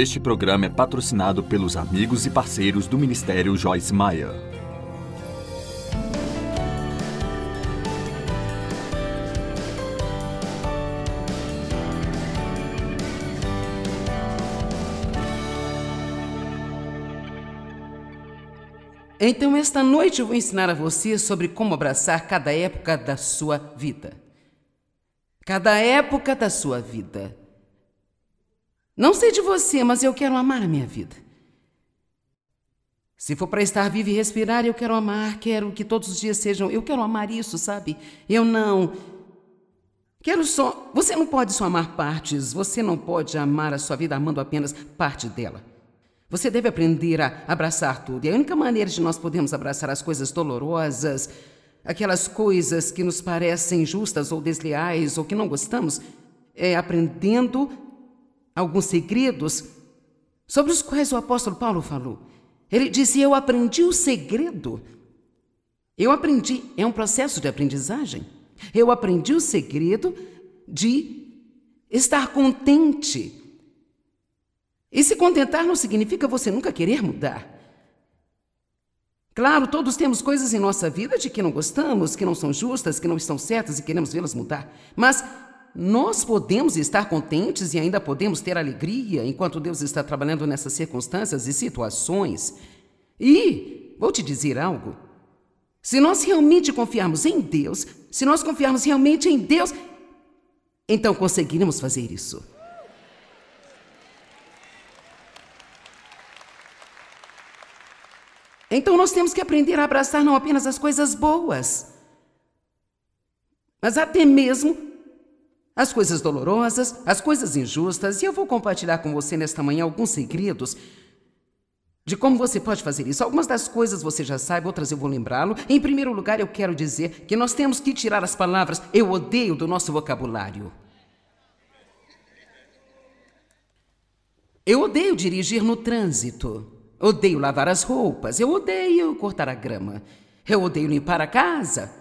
Este programa é patrocinado pelos amigos e parceiros do Ministério Joyce Meyer. Então, esta noite eu vou ensinar a você sobre como abraçar cada época da sua vida. Cada época da sua vida. Não sei de você, mas eu quero amar a minha vida. Se for para estar vivo e respirar, eu quero amar, quero que todos os dias sejam. Eu quero amar isso, sabe? Eu não. Quero só. Você não pode só amar partes, você não pode amar a sua vida amando apenas parte dela. Você deve aprender a abraçar tudo. E a única maneira de nós podermos abraçar as coisas dolorosas, aquelas coisas que nos parecem injustas ou desleais ou que não gostamos, é aprendendo alguns segredos sobre os quais o apóstolo Paulo falou. Ele disse: Eu aprendi o segredo. Eu aprendi, é um processo de aprendizagem. Eu aprendi o segredo de estar contente. E se contentar não significa você nunca querer mudar. Claro, todos temos coisas em nossa vida de que não gostamos, que não são justas, que não estão certas e queremos vê-las mudar. Mas nós podemos estar contentes e ainda podemos ter alegria enquanto Deus está trabalhando nessas circunstâncias e situações. E, vou te dizer algo: se nós realmente confiarmos em Deus, se nós confiarmos realmente em Deus, então conseguiremos fazer isso. Então nós temos que aprender a abraçar não apenas as coisas boas, mas até mesmo as coisas dolorosas, as coisas injustas, e eu vou compartilhar com você nesta manhã alguns segredos de como você pode fazer isso. Algumas das coisas você já sabe, outras eu vou lembrá-lo. Em primeiro lugar, eu quero dizer que nós temos que tirar as palavras eu odeio do nosso vocabulário. Eu odeio dirigir no trânsito. Odeio lavar as roupas. Eu odeio cortar a grama. Eu odeio limpar a casa.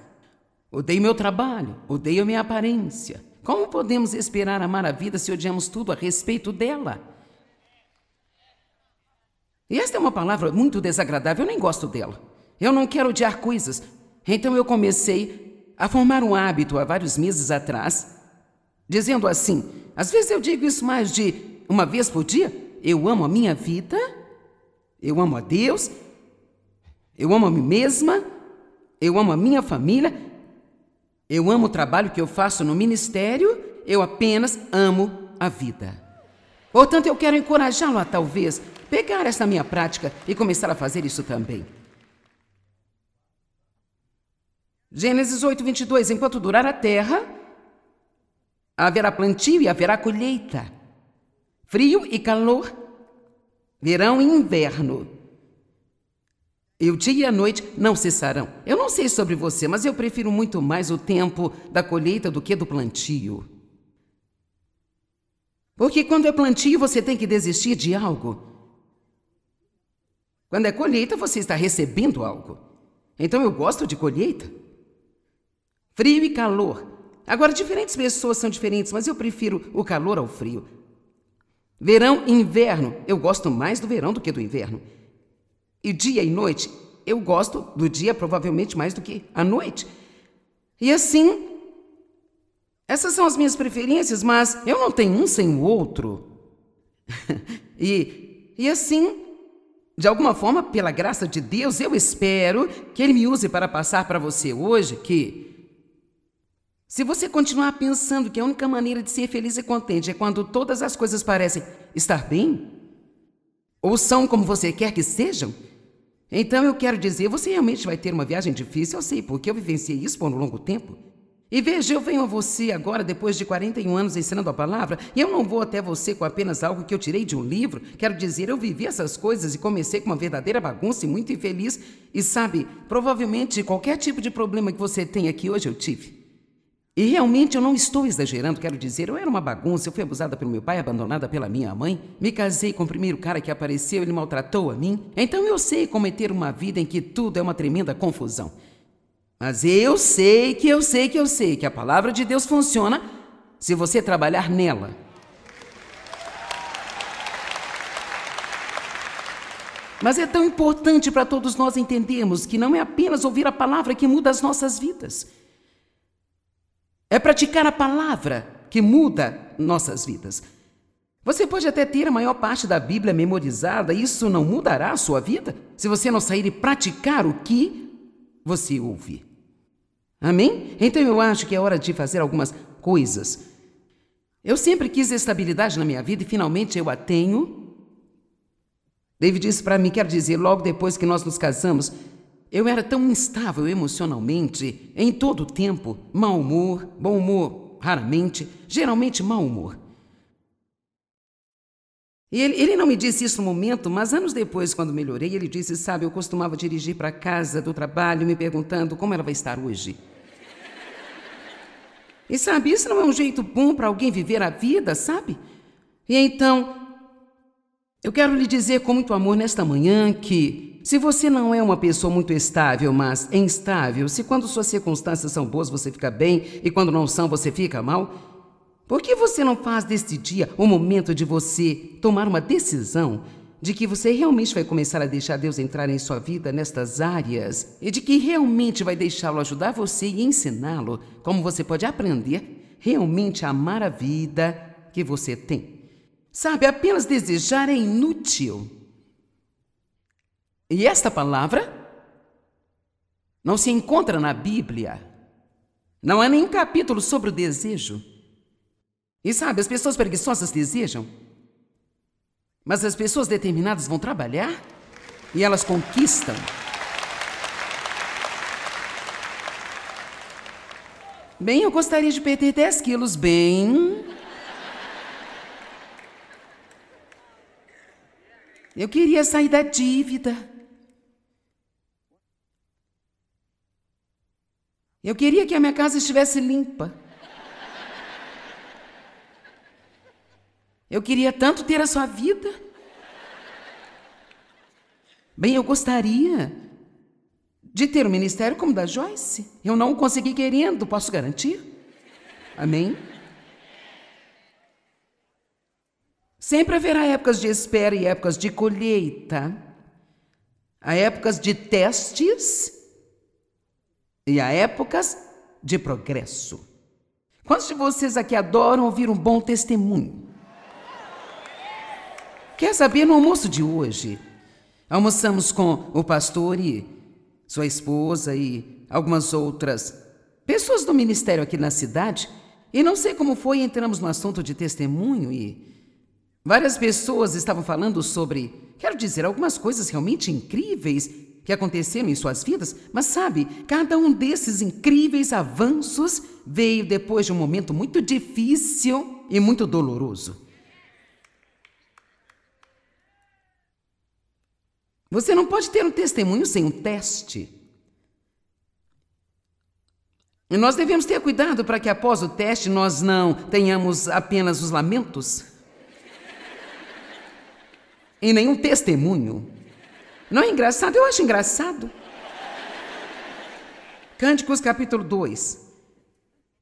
Odeio meu trabalho. Odeio minha aparência. Como podemos esperar amar a vida se odiamos tudo a respeito dela? E esta é uma palavra muito desagradável, eu nem gosto dela. Eu não quero odiar coisas. Então eu comecei a formar um hábito há vários meses atrás, dizendo assim: às vezes eu digo isso mais de uma vez por dia. Eu amo a minha vida, eu amo a Deus, eu amo a mim mesma, eu amo a minha família eu amo o trabalho que eu faço no ministério, eu apenas amo a vida. Portanto, eu quero encorajá-lo a talvez pegar essa minha prática e começar a fazer isso também. Gênesis 8, 22. Enquanto durar a terra, haverá plantio e haverá colheita, frio e calor, verão e inverno. E o dia e a noite não cessarão. Eu não sei sobre você, mas eu prefiro muito mais o tempo da colheita do que do plantio. Porque quando é plantio, você tem que desistir de algo. Quando é colheita, você está recebendo algo. Então eu gosto de colheita. Frio e calor. Agora, diferentes pessoas são diferentes, mas eu prefiro o calor ao frio. Verão e inverno. Eu gosto mais do verão do que do inverno. E dia e noite, eu gosto do dia provavelmente mais do que a noite. E assim, essas são as minhas preferências, mas eu não tenho um sem o outro. e, e assim, de alguma forma, pela graça de Deus, eu espero que Ele me use para passar para você hoje que. Se você continuar pensando que a única maneira de ser feliz e contente é quando todas as coisas parecem estar bem, ou são como você quer que sejam? Então eu quero dizer, você realmente vai ter uma viagem difícil, eu sei, porque eu vivenciei isso por um longo tempo. E veja, eu venho a você agora, depois de 41 anos ensinando a palavra, e eu não vou até você com apenas algo que eu tirei de um livro. Quero dizer, eu vivi essas coisas e comecei com uma verdadeira bagunça e muito infeliz. E sabe, provavelmente qualquer tipo de problema que você tem aqui hoje eu tive. E realmente eu não estou exagerando, quero dizer, eu era uma bagunça, eu fui abusada pelo meu pai, abandonada pela minha mãe, me casei com o primeiro cara que apareceu, ele maltratou a mim. Então eu sei como ter uma vida em que tudo é uma tremenda confusão. Mas eu sei que eu sei que eu sei que a palavra de Deus funciona se você trabalhar nela. Mas é tão importante para todos nós entendermos que não é apenas ouvir a palavra que muda as nossas vidas. É praticar a palavra que muda nossas vidas. Você pode até ter a maior parte da Bíblia memorizada, isso não mudará a sua vida se você não sair e praticar o que você ouve. Amém? Então eu acho que é hora de fazer algumas coisas. Eu sempre quis estabilidade na minha vida e finalmente eu a tenho. David disse para mim, quer dizer, logo depois que nós nos casamos, eu era tão instável emocionalmente, em todo o tempo, mau humor, bom humor, raramente, geralmente mau humor. E ele, ele, não me disse isso no momento, mas anos depois, quando melhorei, ele disse: Sabe, eu costumava dirigir para casa do trabalho me perguntando como ela vai estar hoje. E sabe, isso não é um jeito bom para alguém viver a vida, sabe? E então, eu quero lhe dizer com muito amor nesta manhã que, se você não é uma pessoa muito estável, mas é instável, se quando suas circunstâncias são boas você fica bem e quando não são você fica mal, por que você não faz deste dia o momento de você tomar uma decisão de que você realmente vai começar a deixar Deus entrar em sua vida nestas áreas e de que realmente vai deixá-lo ajudar você e ensiná-lo como você pode aprender realmente a amar a vida que você tem. Sabe, apenas desejar é inútil. E esta palavra não se encontra na Bíblia. Não há nenhum capítulo sobre o desejo. E sabe, as pessoas preguiçosas desejam, mas as pessoas determinadas vão trabalhar e elas conquistam. Bem, eu gostaria de perder 10 quilos. Bem. Eu queria sair da dívida. Eu queria que a minha casa estivesse limpa. Eu queria tanto ter a sua vida. Bem, eu gostaria de ter um ministério como o da Joyce. Eu não o consegui querendo, posso garantir. Amém? Sempre haverá épocas de espera e épocas de colheita. Há épocas de testes e há épocas de progresso. Quantos de vocês aqui adoram ouvir um bom testemunho? Quer saber no almoço de hoje? Almoçamos com o pastor e sua esposa e algumas outras pessoas do ministério aqui na cidade. E não sei como foi, entramos no assunto de testemunho e Várias pessoas estavam falando sobre, quero dizer, algumas coisas realmente incríveis que aconteceram em suas vidas, mas sabe, cada um desses incríveis avanços veio depois de um momento muito difícil e muito doloroso. Você não pode ter um testemunho sem um teste. E nós devemos ter cuidado para que após o teste nós não tenhamos apenas os lamentos e nenhum testemunho. Não é engraçado? Eu acho engraçado. Cânticos capítulo 2.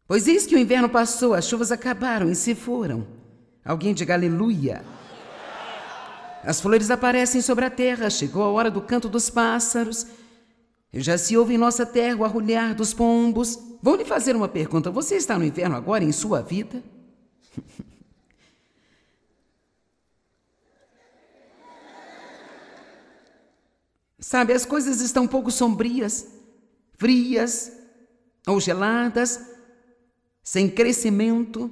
Pois eis que o inverno passou, as chuvas acabaram e se foram. Alguém diga aleluia. As flores aparecem sobre a terra, chegou a hora do canto dos pássaros. Já se ouve em nossa terra o arrulhar dos pombos. Vou lhe fazer uma pergunta: você está no inverno agora em sua vida? Sabe, as coisas estão um pouco sombrias, frias ou geladas, sem crescimento,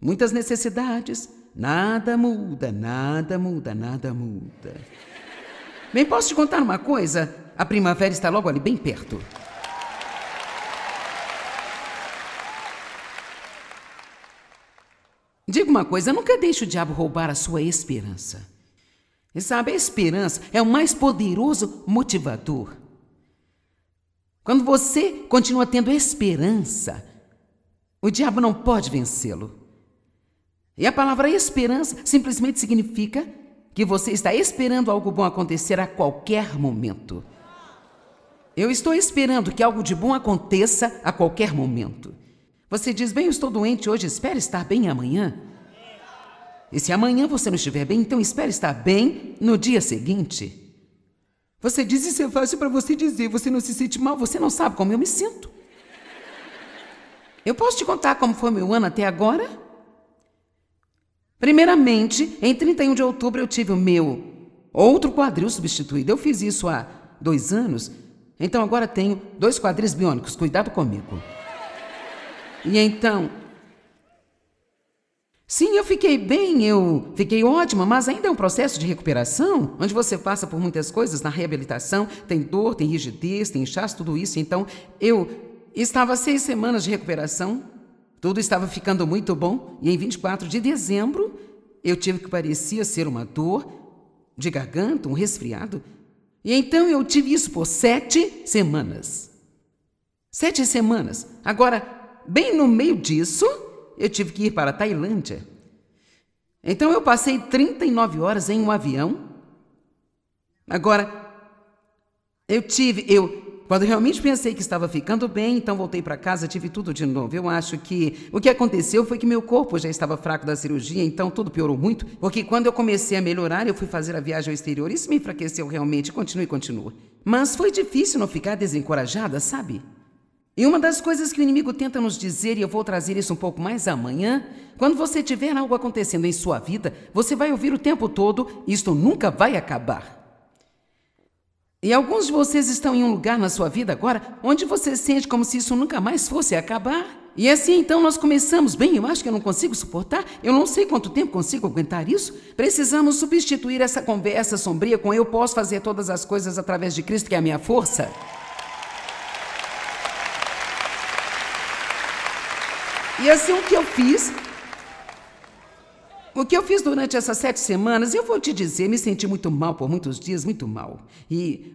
muitas necessidades. Nada muda, nada muda, nada muda. Bem, posso te contar uma coisa? A primavera está logo ali, bem perto. Diga uma coisa, nunca deixe o diabo roubar a sua esperança. E sabe, a esperança é o mais poderoso motivador. Quando você continua tendo esperança, o diabo não pode vencê-lo. E a palavra esperança simplesmente significa que você está esperando algo bom acontecer a qualquer momento. Eu estou esperando que algo de bom aconteça a qualquer momento. Você diz, bem, eu estou doente hoje, espero estar bem amanhã. E se amanhã você não estiver bem, então espere estar bem no dia seguinte. Você diz isso é fácil para você dizer, você não se sente mal, você não sabe como eu me sinto. Eu posso te contar como foi meu ano até agora? Primeiramente, em 31 de outubro eu tive o meu outro quadril substituído. Eu fiz isso há dois anos, então agora tenho dois quadris biônicos. Cuidado comigo. E então, Sim, eu fiquei bem, eu fiquei ótima, mas ainda é um processo de recuperação, onde você passa por muitas coisas na reabilitação, tem dor, tem rigidez, tem inchaço, tudo isso. Então, eu estava seis semanas de recuperação, tudo estava ficando muito bom, e em 24 de dezembro, eu tive o que parecia ser uma dor de garganta, um resfriado. E então eu tive isso por sete semanas. Sete semanas. Agora, bem no meio disso, eu tive que ir para a Tailândia. Então eu passei 39 horas em um avião. Agora, eu tive, eu, quando realmente pensei que estava ficando bem, então voltei para casa, tive tudo de novo. Eu acho que o que aconteceu foi que meu corpo já estava fraco da cirurgia, então tudo piorou muito, porque quando eu comecei a melhorar, eu fui fazer a viagem ao exterior. Isso me enfraqueceu realmente, continua e continua. Mas foi difícil não ficar desencorajada, sabe? E uma das coisas que o inimigo tenta nos dizer, e eu vou trazer isso um pouco mais amanhã, quando você tiver algo acontecendo em sua vida, você vai ouvir o tempo todo: isto nunca vai acabar. E alguns de vocês estão em um lugar na sua vida agora onde você sente como se isso nunca mais fosse acabar. E assim então nós começamos. Bem, eu acho que eu não consigo suportar, eu não sei quanto tempo consigo aguentar isso. Precisamos substituir essa conversa sombria com eu posso fazer todas as coisas através de Cristo, que é a minha força. E assim, o que eu fiz? O que eu fiz durante essas sete semanas, eu vou te dizer, me senti muito mal por muitos dias, muito mal. E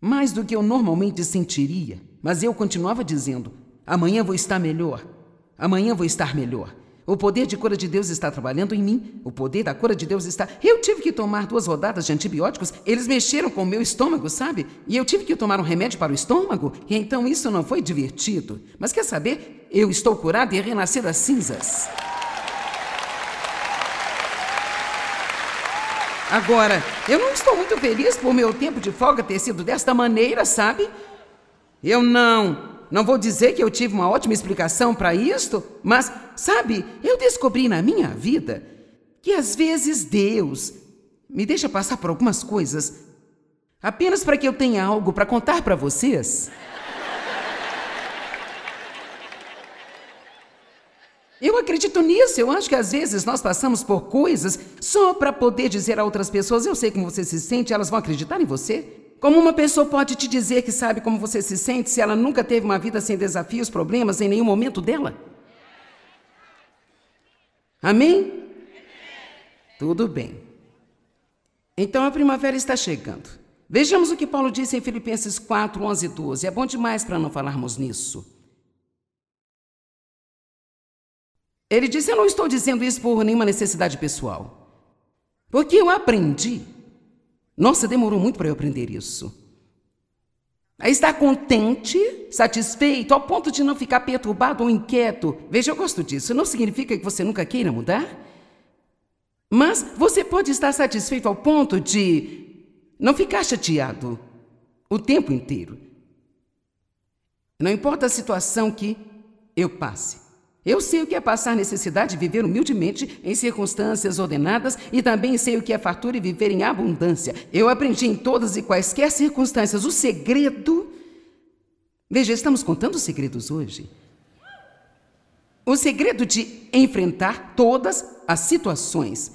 mais do que eu normalmente sentiria. Mas eu continuava dizendo: amanhã vou estar melhor. Amanhã vou estar melhor. O poder de cura de Deus está trabalhando em mim. O poder da cura de Deus está. Eu tive que tomar duas rodadas de antibióticos. Eles mexeram com o meu estômago, sabe? E eu tive que tomar um remédio para o estômago. E então isso não foi divertido. Mas quer saber? Eu estou curado e renascer das cinzas. Agora, eu não estou muito feliz por meu tempo de folga ter sido desta maneira, sabe? Eu não. Não vou dizer que eu tive uma ótima explicação para isto, mas, sabe, eu descobri na minha vida que às vezes Deus me deixa passar por algumas coisas apenas para que eu tenha algo para contar para vocês. Eu acredito nisso. Eu acho que às vezes nós passamos por coisas só para poder dizer a outras pessoas: eu sei como você se sente, elas vão acreditar em você. Como uma pessoa pode te dizer que sabe como você se sente se ela nunca teve uma vida sem desafios, problemas em nenhum momento dela? Amém? Tudo bem. Então a primavera está chegando. Vejamos o que Paulo disse em Filipenses 4, 11 e 12. É bom demais para não falarmos nisso. Ele disse: Eu não estou dizendo isso por nenhuma necessidade pessoal. Porque eu aprendi nossa, demorou muito para eu aprender isso. A estar contente, satisfeito, ao ponto de não ficar perturbado ou inquieto. Veja, eu gosto disso. Não significa que você nunca queira mudar. Mas você pode estar satisfeito ao ponto de não ficar chateado o tempo inteiro. Não importa a situação que eu passe. Eu sei o que é passar necessidade e viver humildemente em circunstâncias ordenadas e também sei o que é fartura e viver em abundância. Eu aprendi em todas e quaisquer circunstâncias o segredo. Veja, estamos contando segredos hoje. O segredo de enfrentar todas as situações.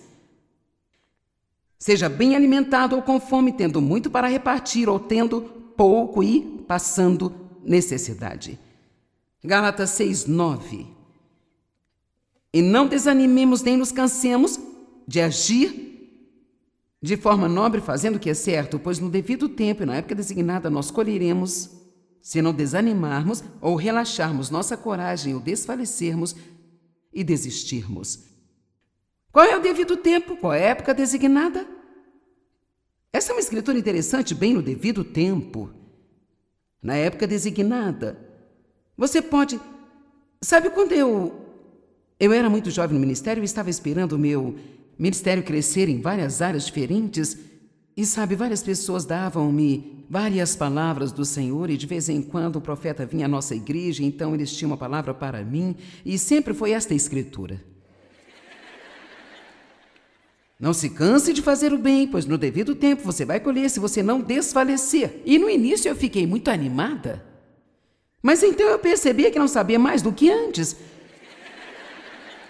Seja bem alimentado ou com fome, tendo muito para repartir ou tendo pouco e passando necessidade. Gálatas 6, 9. E não desanimemos nem nos cansemos de agir de forma nobre, fazendo o que é certo, pois no devido tempo e na época designada nós colheremos, se não desanimarmos ou relaxarmos nossa coragem ou desfalecermos e desistirmos. Qual é o devido tempo? Qual é a época designada? Essa é uma escritura interessante, bem no devido tempo. Na época designada. Você pode. Sabe quando eu eu era muito jovem no ministério e estava esperando o meu ministério crescer em várias áreas diferentes. E sabe, várias pessoas davam-me várias palavras do Senhor, e de vez em quando o profeta vinha à nossa igreja, então eles tinham uma palavra para mim, e sempre foi esta escritura. Não se canse de fazer o bem, pois no devido tempo você vai colher se você não desfalecer. E no início eu fiquei muito animada. Mas então eu percebia que não sabia mais do que antes.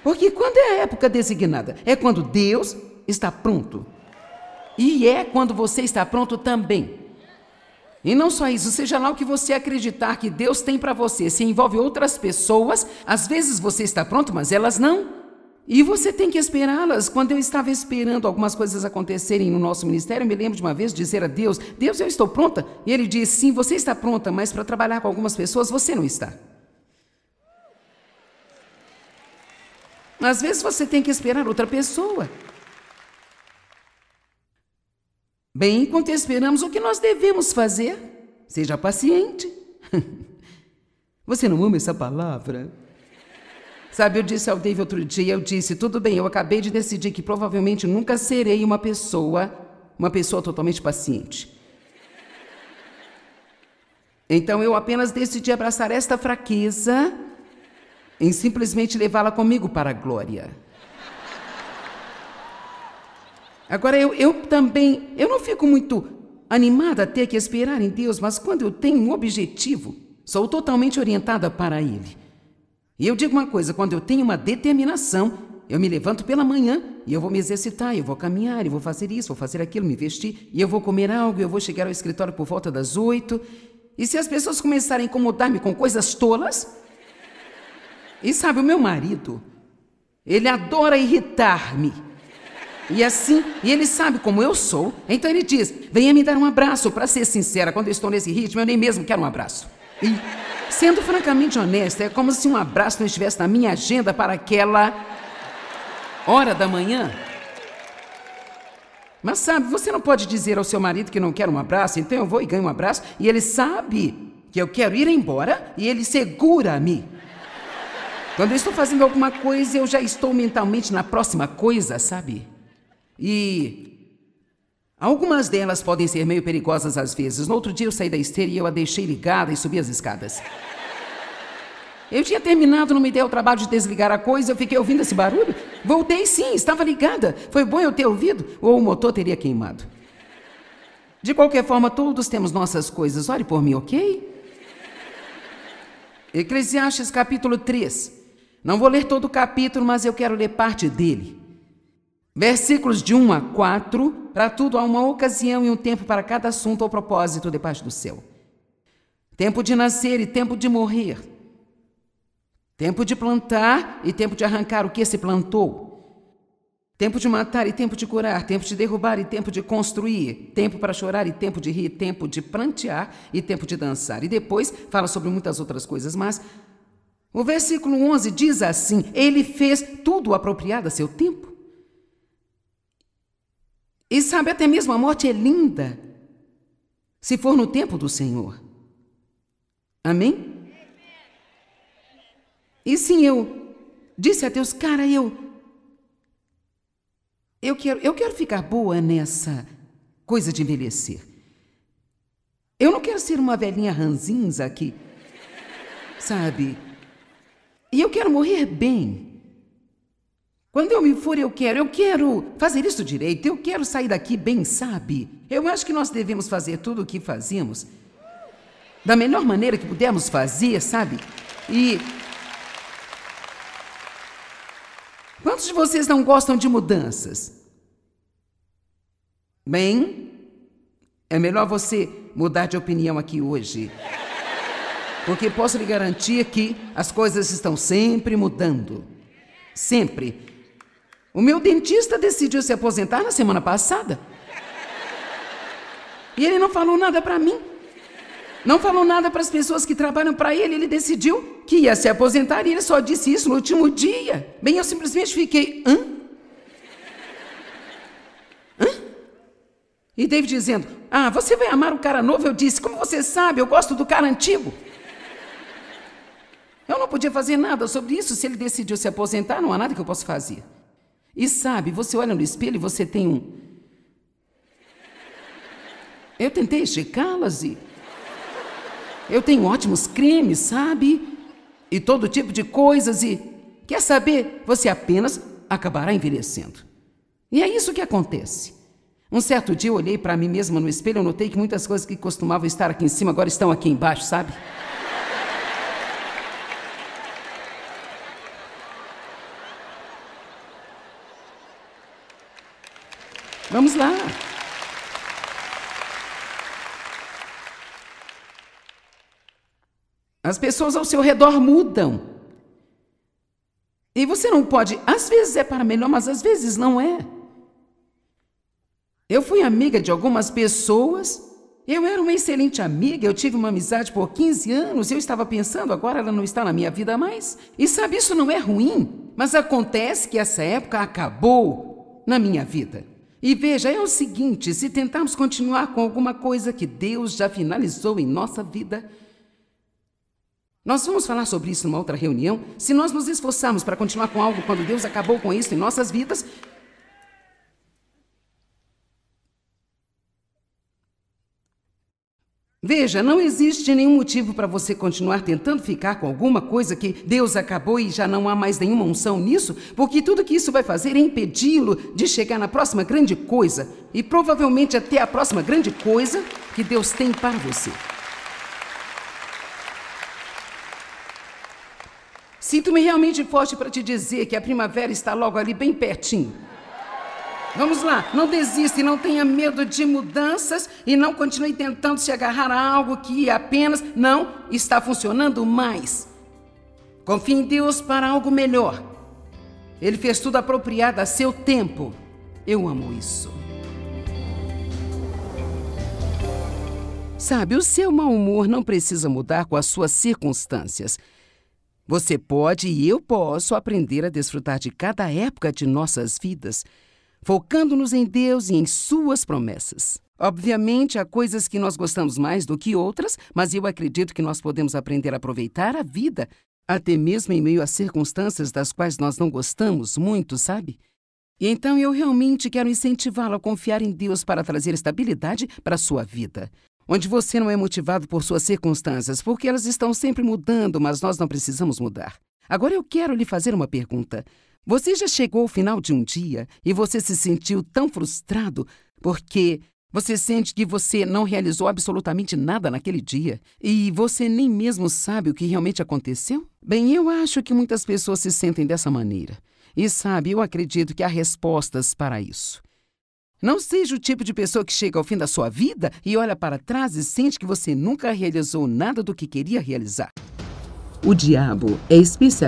Porque quando é a época designada? É quando Deus está pronto. E é quando você está pronto também. E não só isso, seja lá o que você acreditar que Deus tem para você, se envolve outras pessoas, às vezes você está pronto, mas elas não. E você tem que esperá-las. Quando eu estava esperando algumas coisas acontecerem no nosso ministério, eu me lembro de uma vez dizer a Deus: Deus, eu estou pronta. E ele disse: Sim, você está pronta, mas para trabalhar com algumas pessoas você não está. Às vezes você tem que esperar outra pessoa. Bem, enquanto esperamos, o que nós devemos fazer? Seja paciente. Você não ama essa palavra? Sabe, eu disse ao David outro dia, eu disse, tudo bem, eu acabei de decidir que provavelmente nunca serei uma pessoa, uma pessoa totalmente paciente. Então eu apenas decidi abraçar esta fraqueza em simplesmente levá-la comigo para a glória. Agora, eu, eu também, eu não fico muito animada a ter que esperar em Deus, mas quando eu tenho um objetivo, sou totalmente orientada para Ele. E eu digo uma coisa: quando eu tenho uma determinação, eu me levanto pela manhã e eu vou me exercitar, eu vou caminhar, eu vou fazer isso, vou fazer aquilo, me vestir, e eu vou comer algo, eu vou chegar ao escritório por volta das oito. E se as pessoas começarem a incomodar-me com coisas tolas, e sabe, o meu marido, ele adora irritar-me. E assim, e ele sabe como eu sou, então ele diz: venha me dar um abraço. Para ser sincera, quando eu estou nesse ritmo, eu nem mesmo quero um abraço. E, sendo francamente honesta, é como se um abraço não estivesse na minha agenda para aquela hora da manhã. Mas sabe, você não pode dizer ao seu marido que não quer um abraço, então eu vou e ganho um abraço, e ele sabe que eu quero ir embora e ele segura-me. Quando eu estou fazendo alguma coisa, eu já estou mentalmente na próxima coisa, sabe? E algumas delas podem ser meio perigosas às vezes. No outro dia eu saí da esteira e eu a deixei ligada e subi as escadas. Eu tinha terminado, não me deu o trabalho de desligar a coisa, eu fiquei ouvindo esse barulho. Voltei sim, estava ligada. Foi bom eu ter ouvido, ou o motor teria queimado. De qualquer forma, todos temos nossas coisas. Ore por mim, ok? Eclesiastes capítulo 3, não vou ler todo o capítulo, mas eu quero ler parte dele. Versículos de 1 a 4, para tudo há uma ocasião e um tempo para cada assunto ou propósito debaixo do céu. Tempo de nascer e tempo de morrer. Tempo de plantar e tempo de arrancar o que se plantou. Tempo de matar e tempo de curar, tempo de derrubar e tempo de construir, tempo para chorar e tempo de rir, tempo de plantear e tempo de dançar. E depois fala sobre muitas outras coisas, mas o versículo 11 diz assim: Ele fez tudo apropriado a seu tempo. E sabe, até mesmo a morte é linda, se for no tempo do Senhor. Amém? E sim, eu disse a Deus, cara, eu eu quero, eu quero ficar boa nessa coisa de envelhecer. Eu não quero ser uma velhinha ranzinza aqui, sabe? E eu quero morrer bem. Quando eu me for, eu quero, eu quero fazer isso direito, eu quero sair daqui bem, sabe? Eu acho que nós devemos fazer tudo o que fazemos da melhor maneira que pudermos fazer, sabe? E. Quantos de vocês não gostam de mudanças? Bem, é melhor você mudar de opinião aqui hoje porque posso lhe garantir que as coisas estão sempre mudando. Sempre. O meu dentista decidiu se aposentar na semana passada. E ele não falou nada para mim. Não falou nada para as pessoas que trabalham para ele. Ele decidiu que ia se aposentar e ele só disse isso no último dia. Bem, eu simplesmente fiquei, hã? Hã? E David dizendo: Ah, você vai amar o cara novo? Eu disse: Como você sabe? Eu gosto do cara antigo. Eu não podia fazer nada sobre isso. Se ele decidiu se aposentar, não há nada que eu possa fazer. E sabe, você olha no espelho e você tem um. Eu tentei checá-las e. Eu tenho ótimos cremes, sabe? E todo tipo de coisas e. Quer saber? Você apenas acabará envelhecendo. E é isso que acontece. Um certo dia eu olhei para mim mesma no espelho e notei que muitas coisas que costumavam estar aqui em cima agora estão aqui embaixo, sabe? Vamos lá. As pessoas ao seu redor mudam. E você não pode, às vezes é para melhor, mas às vezes não é. Eu fui amiga de algumas pessoas, eu era uma excelente amiga, eu tive uma amizade por 15 anos, eu estava pensando, agora ela não está na minha vida mais. E sabe, isso não é ruim, mas acontece que essa época acabou na minha vida. E veja, é o seguinte: se tentarmos continuar com alguma coisa que Deus já finalizou em nossa vida, nós vamos falar sobre isso numa outra reunião. Se nós nos esforçarmos para continuar com algo quando Deus acabou com isso em nossas vidas, Veja, não existe nenhum motivo para você continuar tentando ficar com alguma coisa que Deus acabou e já não há mais nenhuma unção nisso, porque tudo que isso vai fazer é impedi-lo de chegar na próxima grande coisa e provavelmente até a próxima grande coisa que Deus tem para você. Sinto-me realmente forte para te dizer que a primavera está logo ali bem pertinho. Vamos lá, não desista e não tenha medo de mudanças e não continue tentando se agarrar a algo que apenas não está funcionando mais. Confie em Deus para algo melhor. Ele fez tudo apropriado a seu tempo. Eu amo isso. Sabe, o seu mau humor não precisa mudar com as suas circunstâncias. Você pode e eu posso aprender a desfrutar de cada época de nossas vidas focando-nos em Deus e em Suas promessas. Obviamente, há coisas que nós gostamos mais do que outras, mas eu acredito que nós podemos aprender a aproveitar a vida, até mesmo em meio a circunstâncias das quais nós não gostamos muito, sabe? E então eu realmente quero incentivá-lo a confiar em Deus para trazer estabilidade para a sua vida. Onde você não é motivado por suas circunstâncias, porque elas estão sempre mudando, mas nós não precisamos mudar. Agora eu quero lhe fazer uma pergunta. Você já chegou ao final de um dia e você se sentiu tão frustrado porque você sente que você não realizou absolutamente nada naquele dia e você nem mesmo sabe o que realmente aconteceu? Bem, eu acho que muitas pessoas se sentem dessa maneira. E sabe, eu acredito que há respostas para isso. Não seja o tipo de pessoa que chega ao fim da sua vida e olha para trás e sente que você nunca realizou nada do que queria realizar. O diabo é especialista.